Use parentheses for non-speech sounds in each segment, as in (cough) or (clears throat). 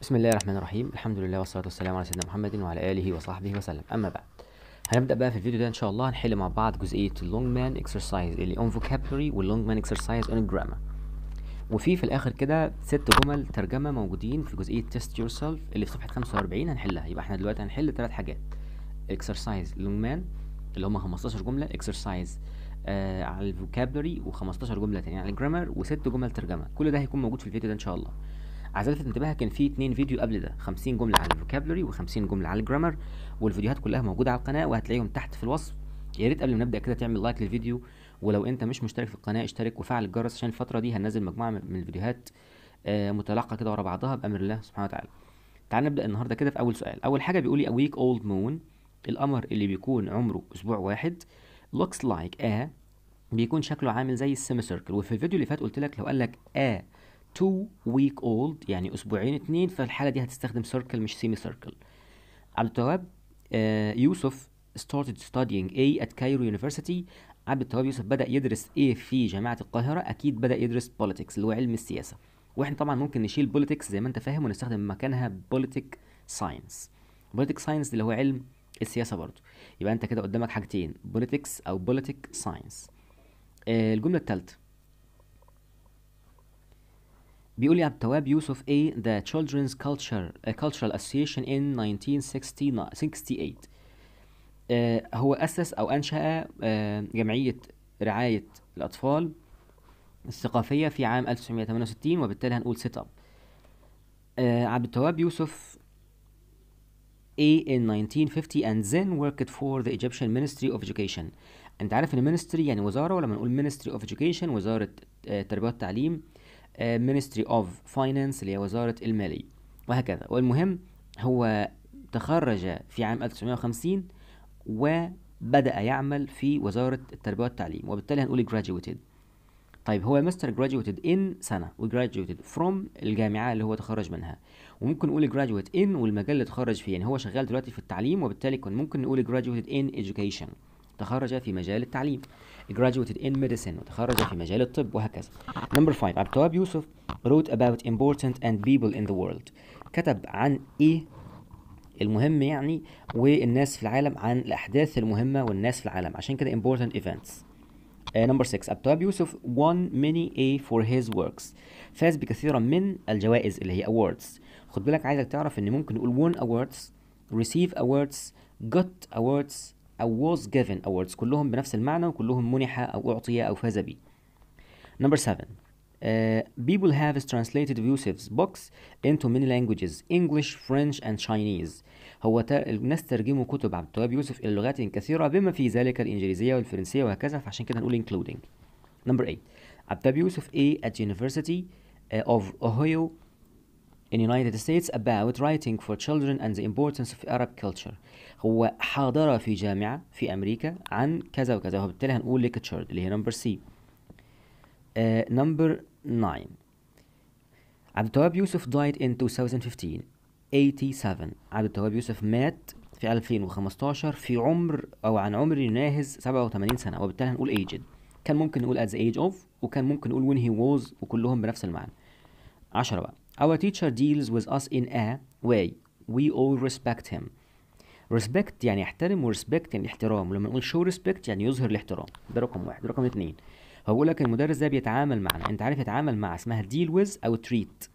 بسم الله الرحمن الرحيم الحمد لله والصلاه والسلام على سيدنا محمد وعلى اله وصحبه وسلم اما بعد هنبدا بقى في الفيديو ده ان شاء الله هنحل مع بعض جزئيه اللونج مان اكسرسايز اللي اون فوكابولري واللونج مان اكسرسايز اون جرامر وفي في الاخر كده ست جمل ترجمه موجودين في جزئيه تيست يور سيلف اللي في صفحه 45 هنحلها يبقى احنا دلوقتي هنحل ثلاث حاجات اكسرسايز لونج مان اللي هم 15 جمله اكسرسايز آه على الفوكابولري و15 جمله تانية على الجرامر وست جمل ترجمه كل ده هيكون موجود في الفيديو ده ان شاء الله عايز الفت انتباهك كان في اتنين فيديو قبل ده 50 جمله عن الفوكابلري و50 جمله عن الجرامر والفيديوهات كلها موجوده على القناه وهتلاقيهم تحت في الوصف يا ريت قبل ما نبدا كده تعمل لايك للفيديو ولو انت مش مشترك في القناه اشترك وفعل الجرس عشان الفتره دي هننزل مجموعه من الفيديوهات آه، متلاقه كده ورا بعضها بامر الله سبحانه وتعالى تعال نبدا النهارده كده في اول سؤال اول حاجه بيقول لي ويك اولد مون القمر اللي بيكون عمره اسبوع واحد لوكس لايك ا بيكون شكله عامل زي السيمي سيركل وفي الفيديو اللي فات قلت لك لو قال لك a تو ويك اولد يعني اسبوعين اتنين فالحاله دي هتستخدم سيركل مش سيمي سيركل عبد التواب آه، يوسف started studying A at Cairo University عبد التواب يوسف بدأ يدرس A في جامعة القاهرة أكيد بدأ يدرس politics اللي هو علم السياسة واحنا طبعا ممكن نشيل politics زي ما انت فاهم ونستخدم مكانها politic science politic science اللي هو علم السياسة برضه يبقى انت كده قدامك حاجتين politics أو politic science آه، الجملة الثالثة بيقول يا التواب يوسف A The Children's Culture كلتشرال Cultural Association in 1968 uh, هو أسس أو أنشأ uh, جمعية رعاية الأطفال الثقافية في عام 1968 وبالتالي هنقول سيت أب آه، عبد التواب يوسف A in 1950 and then worked for the Egyptian Ministry of Education أنت عارف إن ministry يعني وزارة ولما نقول Ministry of Education وزارة التربية آه، والتعليم آه، Ministry of Finance اللي هي وزاره الماليه وهكذا والمهم هو تخرج في عام 1950 وبدا يعمل في وزاره التربيه والتعليم وبالتالي هنقول graduated طيب هو مستر graduated in سنه graduated from الجامعه اللي هو تخرج منها وممكن نقول graduate in والمجال اللي اتخرج فيه يعني هو شغال دلوقتي في التعليم وبالتالي كان ممكن نقول graduated in education تخرج في مجال التعليم graduated in medicine وتخرج في مجال الطب وهكذا number 5 عبد يوسف wrote about important and people in the world كتب عن ايه المهم يعني والناس في العالم عن الاحداث المهمه والناس في العالم عشان كده important events uh, number 6 عبد يوسف won many A for his works فاز بكثيرا من الجوائز اللي هي awards خد بالك عايزك تعرف ان ممكن نقول won awards receive awards got awards أو was given awards كلهم بنفس المعنى وكلهم منح أو أعطي أو فاز به number 7 Uh, آه، people have translated Yusuf's books into many languages English, French and Chinese هو تر... الناس ترجموا كتب عبد التواب يوسف إلى لغات كثيرة بما في ذلك الإنجليزية والفرنسية وهكذا فعشان كده نقول including number 8 عبد التواب يوسف A at University آه، of Ohio in United States about writing for children and the importance of Arab culture هو حاضرة في جامعة في أمريكا عن كذا وكذا وبالتالي هنقول literature اللي هي نمبر سي نمبر 9 عبد التواب يوسف died in 2015 87 عبد التواب يوسف مات في 2015 في عمر أو عن عمر يناهز 87 سنة وبالتالي هنقول aged كان ممكن نقول at the age of وكان ممكن نقول when he was وكلهم بنفس المعنى 10 بقى Our teacher deals with us in a way. We all respect him. respect يعني احترم و respect يعني احترام ولما نقول show respect يعني يظهر الاحترام ده رقم واحد رقم اتنين هو لك المدرس ده بيتعامل معنا انت عارف يتعامل مع اسمها deal with او treat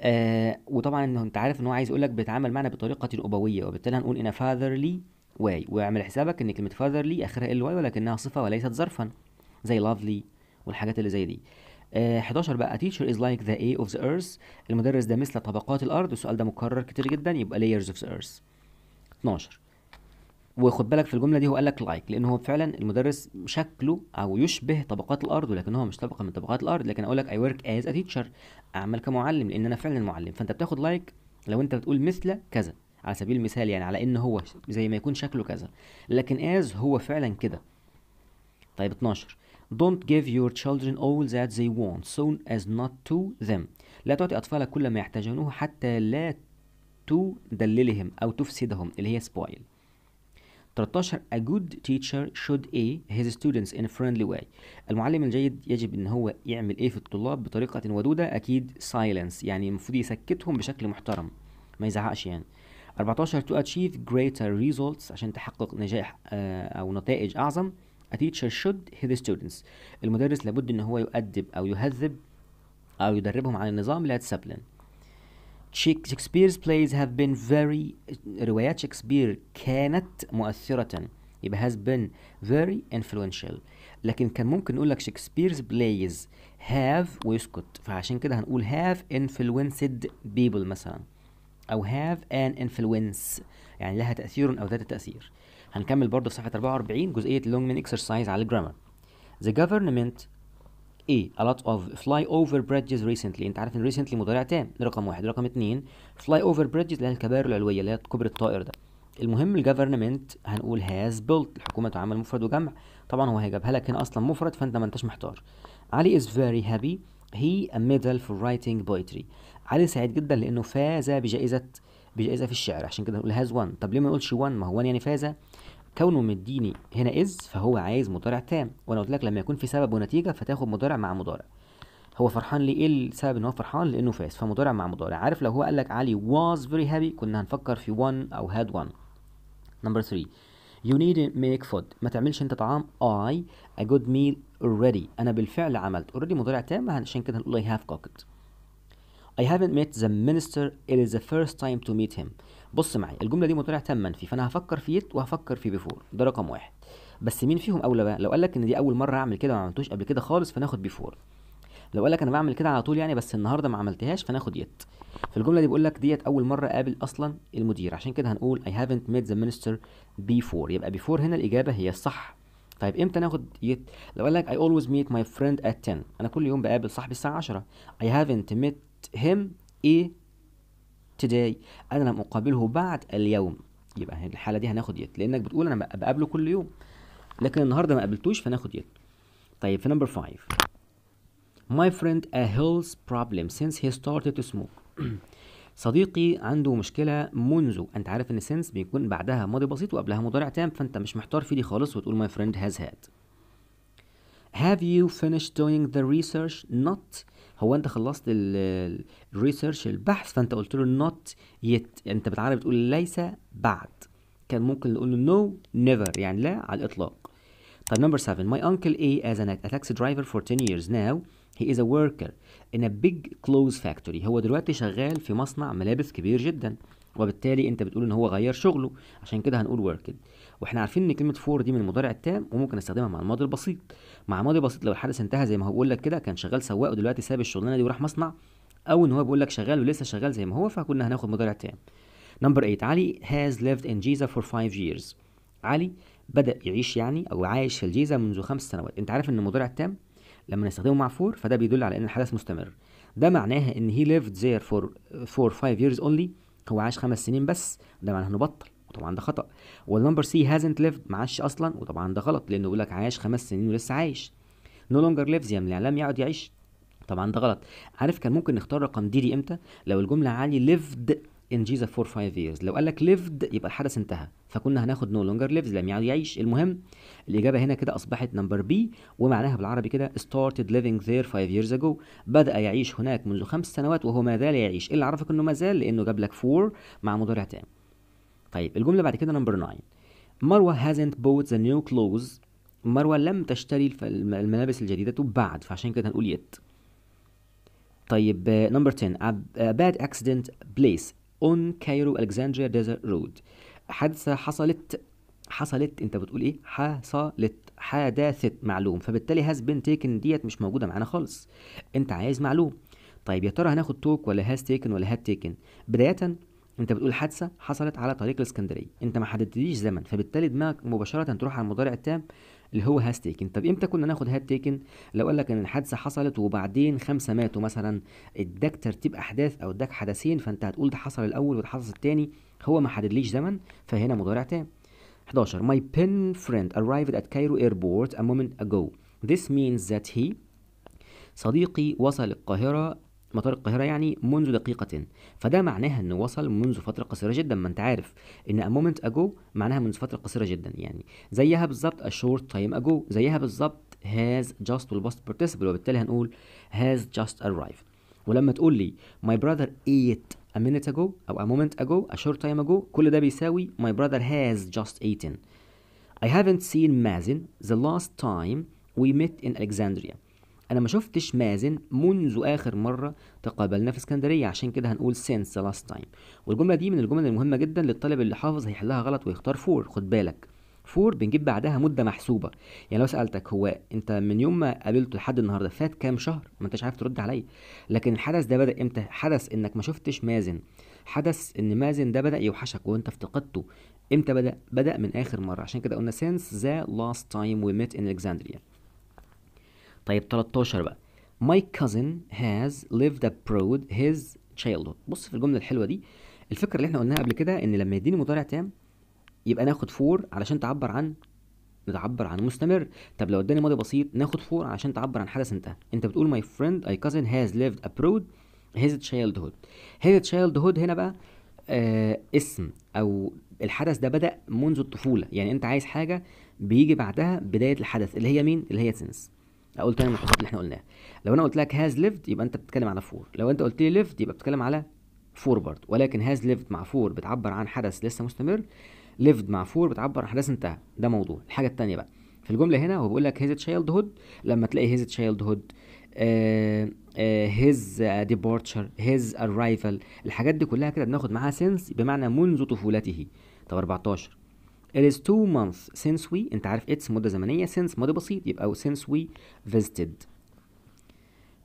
آه وطبعا انه انت عارف ان هو عايز يقول لك بيتعامل معنا بطريقه ابويه وبالتالي هنقول in a fatherly way واعمل حسابك ان كلمه fatherly اخرها ال واي ولكنها صفه وليست ظرفا زي lovely والحاجات اللي زي دي 11 آه، بقى تيشر از لايك ذا اي اوف ذا ايرث المدرس ده مثل طبقات الارض السؤال ده متكرر كتير جدا يبقى لايرز اوف ذا ايرث 12 وخد بالك في الجمله دي هو قال لك لايك لان هو فعلا المدرس شكله او يشبه طبقات الارض ولكن هو مش طبقه من طبقات الارض لكن اقول لك اي ورك از ا تيتشر اعمل كمعلم لان انا فعلا معلم فانت بتاخد لايك لو انت بتقول مثل كذا على سبيل المثال يعني على ان هو زي ما يكون شكله كذا لكن از هو فعلا كده طيب 12 Don't give your children all that they want so as not to them لا تعطي أطفالك كل ما يحتاجونه حتى لا تدللهم أو تفسدهم اللي هي spoil 13 A good teacher should A his students in a friendly way المعلم الجيد يجب ان هو يعمل ايه في الطلاب بطريقة ودودة اكيد silence يعني المفروض يسكتهم بشكل محترم ما يزعقش يعني 14 to achieve greater results عشان تحقق نجاح آه، او نتائج اعظم A teacher should hit the students. المدرس لابد إن هو يؤدب أو يهذب أو يدربهم على النظام لا تسبلن. Shakespeare's plays have been very روايات شكسبير كانت مؤثرة يبقى has been very influential لكن كان ممكن نقول لك شكسبير's plays have ويسكت فعشان كده هنقول have influenced people مثلا أو have an influence يعني لها تأثير أو ذات تأثير. هنكمل برضه صفحه 44 جزئيه اللونج مان اكسرسايز على الجرامر The government A lot of fly over bridges recently انت عارف ان recently مضارع تام رقم واحد رقم اتنين fly over bridges اللي هي الكباري العلويه اللي هي كبر الطائر ده المهم الجفرنمنت هنقول هاز بيلت الحكومه تعمل مفرد وجمع طبعا هو هيجيبها لك هنا اصلا مفرد فانت ما انتش محتار علي از فيري هابي هي a medal for writing poetry علي سعيد جدا لانه فاز بجائزه بجائزه في الشعر عشان كده نقول هاز وان طب ليه ما نقولش وان ما هو وان يعني فاز كونه مديني هنا از فهو عايز مضارع تام وانا قلت لك لما يكون في سبب ونتيجه فتاخد مضارع مع مضارع هو فرحان ليه ايه السبب ان هو فرحان لانه فاز فمضارع مع مضارع عارف لو هو قال لك علي was very happy كنا هنفكر في one او had one نمبر 3 you need to make food ما تعملش انت طعام I a good meal already انا بالفعل عملت already مضارع تام عشان كده هنقول I have كوكت I haven't met the minister it is the first time to meet him بص معي الجمله دي مطلع تما في فانا هفكر في يت وهفكر في بيفور ده رقم واحد بس مين فيهم اولى بقى لو قال لك ان دي اول مره اعمل كده وما عملتوش قبل كده خالص فناخد بيفور لو قال لك انا بعمل كده على طول يعني بس النهارده ما عملتهاش فناخد يت في الجمله دي بيقول لك ديت اول مره اقابل اصلا المدير عشان كده هنقول I haven't met the minister before يبقى before هنا الاجابه هي الصح طيب امتى ناخد يت لو قال لك I always meet my friend at 10 انا كل يوم بقابل صاحبي الساعه 10 I haven't met him a إيه today انا لم اقابله بعد اليوم يبقى الحاله دي هناخد يت لانك بتقول انا بقابله كل يوم لكن النهارده ما قابلتوش فناخد يت طيب في نمبر 5 my friend a health problem since he started to smoke (clears throat) صديقي عنده مشكله منذ انت عارف ان since بيكون بعدها ماضي بسيط وقبلها مضارع تام فانت مش محتار في دي خالص وتقول my friend has had have you finished doing the research not هو انت خلصت الريسيرش البحث فانت قلت له نوت يت انت بالعربي بتقول ليس بعد كان ممكن نقول له نو نيفر يعني لا على الاطلاق طيب نمبر 7 my uncle A as ان a taxi driver for 10 years now he is a worker in a big clothes factory هو دلوقتي شغال في مصنع ملابس كبير جدا وبالتالي انت بتقول ان هو غير شغله عشان كده هنقول worked واحنا عارفين ان كلمه فور دي من المضارع التام وممكن استخدمها مع الماضي البسيط مع الماضي البسيط لو الحدث انتهى زي ما هو بيقول لك كده كان شغال سواق ودلوقتي ساب الشغلانه دي وراح مصنع او ان هو بيقول لك شغال ولسه شغال زي ما هو فكنا هناخد مضارع تام نمبر 8 علي has lived in جيزا for 5 years علي بدا يعيش يعني او عايش في الجيزه منذ خمس سنوات انت عارف ان المضارع التام لما نستخدمه مع فور فده بيدل على ان الحدث مستمر ده معناها ان he lived there for for 5 years only هو عاش خمس سنين بس ده معناه انه بطل وطبعا ده خطا والنمبر سي هازنت ليفد معاش اصلا وطبعا ده غلط لانه بيقول لك عايش خمس سنين ولسه عايش نو لونجر ليفز يعني لم يعد يعيش طبعا ده غلط عارف كان ممكن نختار رقم دي دي امتى لو الجمله عالي ليفد ان جيزا فور فايف ييرز لو قال لك ليفد يبقى الحدث انتهى فكنا هناخد نو لونجر ليفز لم يعد يعيش المهم الاجابه هنا كده اصبحت نمبر بي ومعناها بالعربي كده started living there فايف years ago بدا يعيش هناك منذ خمس سنوات وهو ما زال يعيش إيه اللي عرفك انه ما زال لانه جاب لك فور مع مضارع تام طيب الجمله بعد كده نمبر 9 مروه hasn't bought the new clothes مروه لم تشتري الملابس الجديده بعد فعشان كده هنقول يت طيب نمبر آه، 10 a bad accident place on Cairo Alexandria desert road حادثه حصلت حصلت انت بتقول ايه حصلت حادثه معلوم فبالتالي هاز بين تيكن ديت مش موجوده معانا خالص انت عايز معلوم طيب يا ترى هناخد توك ولا هاز تيكن ولا هاد تيكن بدايه انت بتقول حادثه حصلت على طريق الاسكندريه انت ما حددتليش زمن فبالتالي دماغك مباشره تروح على المضارع التام اللي هو هاز تيكن طب امتى كنا ناخد هاد تيكن لو قال لك ان الحادثه حصلت وبعدين خمسه ماتوا مثلا اداك ترتيب احداث او اداك حدثين فانت هتقول ده حصل الاول وده حصل الثاني هو ما حددليش زمن فهنا مضارع تام 11 My pen friend arrived at Cairo airport a moment ago this means that he صديقي وصل القاهرة مطار القاهرة يعني منذ دقيقة فده معناها انه وصل منذ فترة قصيرة جدا ما انت عارف ان a moment ago معناها منذ فترة قصيرة جدا يعني زيها بالظبط a short time ago زيها بالظبط has just والباست participle وبالتالي هنقول has just arrived ولما تقول لي my brother ate a minute ago او a moment ago a short time ago كل ده بيساوي my brother has just eaten I haven't seen Mazin the last time we met in Alexandria انا ما شفتش مازن منذ اخر مره تقابلنا في اسكندريه عشان كده هنقول سينس لاست تايم والجمله دي من الجمل المهمه جدا للطالب اللي حافظ هيحلها غلط ويختار فور خد بالك فور بنجيب بعدها مده محسوبه يعني لو سالتك هو انت من يوم ما قابلته لحد النهارده فات كام شهر ما انتش عارف ترد عليا لكن الحدث ده بدا امتى حدث انك ما شفتش مازن حدث ان مازن ده بدا يوحشك وانت افتقدته امتى بدا بدا من اخر مره عشان كده قلنا since the last time we met in Alexandria طيب 13 بقى My cousin has lived abroad his childhood بص في الجملة الحلوة دي الفكرة اللي احنا قلناها قبل كده ان لما يديني مضارع تام يبقى ناخد فور علشان تعبر عن بتعبر عن مستمر طب لو اداني ماضي بسيط ناخد فور علشان تعبر عن حدث انتهى انت بتقول my friend my cousin has lived abroad his childhood his childhood هنا بقى آه اسم او الحدث ده بدا منذ الطفوله يعني انت عايز حاجه بيجي بعدها بدايه الحدث اللي هي مين اللي هي سنس اقول تاني ملحوظات اللي احنا قلناها لو انا قلت لك هاز ليفد يبقى انت بتتكلم على فور لو انت قلت لي ليفد يبقى بتتكلم على فور برضه ولكن هاز ليفد مع فور بتعبر عن حدث لسه مستمر ليفد مع فور بتعبر عن حدث انتهى ده موضوع الحاجه الثانيه بقى في الجمله هنا هو بيقول لك هيز تشايلد هود لما تلاقي هيز تشايلد هود هيز ديبارتشر هيز ارايفل الحاجات دي كلها كده بناخد معاها سنس بمعنى منذ طفولته طب 14 It is two months since we انت عارف it's مدة زمنية since ماضي بسيط يبقى since we visited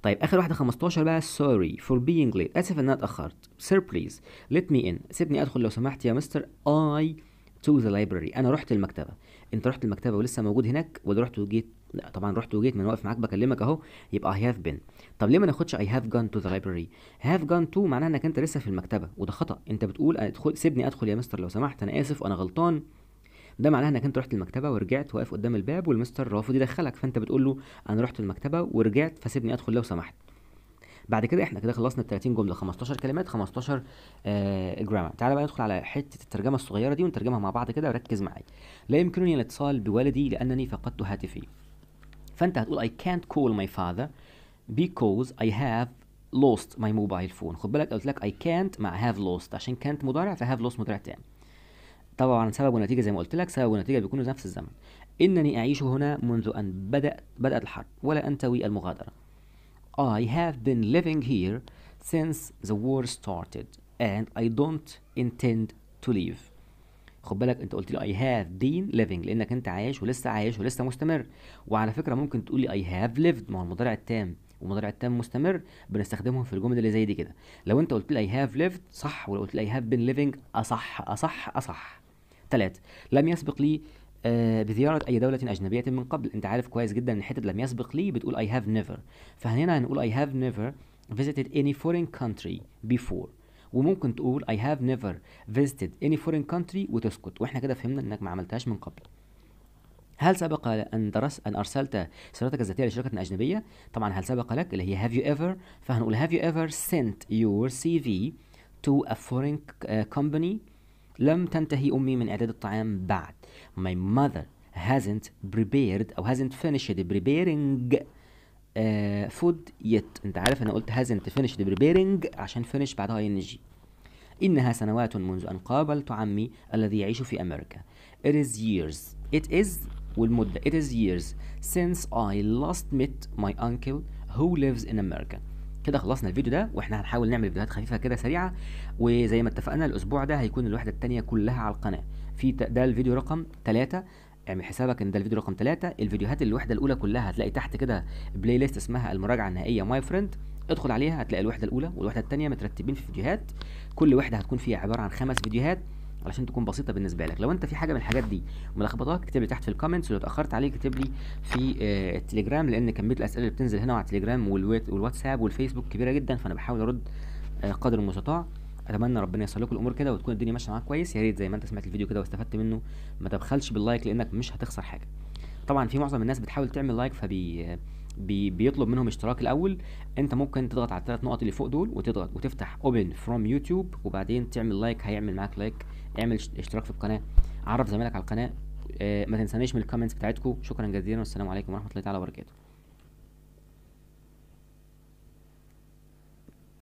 طيب اخر واحدة 15 بقى sorry for being late اسف ان انا اتأخرت sir please let me in سيبني ادخل لو سمحت يا مستر I to the library انا رحت المكتبة انت رحت المكتبة ولسه موجود هناك ولا رحت وجيت لا طبعا رحت وجيت من واقف معاك بكلمك اهو يبقى I have been طب ليه ما ناخدش I have gone to the library have gone to معناها انك انت لسه في المكتبة وده خطأ انت بتقول أدخل سيبني ادخل يا مستر لو سمحت انا اسف وانا غلطان ده معناه انك انت رحت المكتبه ورجعت واقف قدام الباب والمستر رافض يدخلك فانت بتقول له انا رحت المكتبه ورجعت فسيبني ادخل لو سمحت بعد كده احنا كده خلصنا ال 30 جمله 15 كلمات 15 آه جرامر تعالى بقى ندخل على حته الترجمه الصغيره دي ونترجمها مع بعض كده وركز معايا لا يمكنني الاتصال بوالدي لانني فقدت هاتفي فانت هتقول I can't call my father because I have lost my mobile phone خد بالك قلت لك I can't مع have lost عشان كانت مضارع فهاف lost مضارع تاني طبعا سبب ونتيجة زي ما قلت لك سبب ونتيجة بيكونوا في نفس الزمن إنني أعيش هنا منذ أن بدأت بدأت الحرب ولا أنتوي المغادرة I have been living here since the war started and I don't intend to leave خد بالك انت قلت لي I have been living لانك انت عايش ولسه عايش ولسه مستمر وعلى فكره ممكن تقول لي I have lived ما هو المضارع التام والمضارع التام مستمر بنستخدمهم في الجمل اللي زي دي كده لو انت قلت لي I have lived صح ولو قلت لي I have been living اصح اصح اصح ثلاثة لم يسبق لي آه، بزيارة أي دولة أجنبية من قبل أنت عارف كويس جدا إن حتة لم يسبق لي بتقول I have never فهنا هنقول I have never visited any foreign country before وممكن تقول I have never visited any foreign country وتسكت واحنا كده فهمنا انك ما عملتهاش من قبل هل سبق ان درس ان ارسلت سيرتك الذاتيه لشركه اجنبيه طبعا هل سبق لك اللي هي have you ever فهنقول have you ever sent your CV to a foreign آه، company لم تنتهي أمي من إعداد الطعام بعد My mother hasn't prepared أو hasn't finished preparing uh, food yet. أنت عارف أنا قلت hasn't finished preparing عشان finish بعدها ing إنها سنوات منذ أن قابلت عمي الذي يعيش في أمريكا It is years It is والمدة It is years since I last met my uncle who lives in America كده خلصنا الفيديو ده واحنا هنحاول نعمل فيديوهات خفيفه كده سريعه وزي ما اتفقنا الاسبوع ده هيكون الوحده الثانيه كلها على القناه في ده الفيديو رقم 3 اعمل حسابك ان ده الفيديو رقم 3 الفيديوهات الوحده الاولى كلها هتلاقي تحت كده بلاي ليست اسمها المراجعه النهائيه ماي فريند ادخل عليها هتلاقي الوحده الاولى والوحده الثانيه مترتبين في فيديوهات كل وحده هتكون فيها عباره عن خمس فيديوهات علشان تكون بسيطه بالنسبه لك لو انت في حاجه من الحاجات دي ملخبطاك اكتب لي تحت في الكومنتس ولو اتاخرت عليك اكتب لي في آه، التليجرام لان كميه الاسئله اللي بتنزل هنا على التليجرام والواتساب والفيسبوك كبيره جدا فانا بحاول ارد آه، قدر المستطاع اتمنى ربنا ييسر الامور كده وتكون الدنيا ماشيه معاك كويس يا ريت زي ما انت سمعت الفيديو كده واستفدت منه ما تبخلش باللايك لانك مش هتخسر حاجه طبعا في معظم الناس بتحاول تعمل لايك فبي آه، بي بيطلب منهم اشتراك الاول انت ممكن تضغط على الثلاث نقط اللي فوق دول وتضغط وتفتح اوبن فروم يوتيوب وبعدين تعمل لايك هيعمل معاك لايك اعمل اشتراك في القناه عرف زمايلك على القناه اه ما تنسانيش من الكومنتس بتاعتكم شكرا جزيلا والسلام عليكم ورحمه الله تعالى وبركاته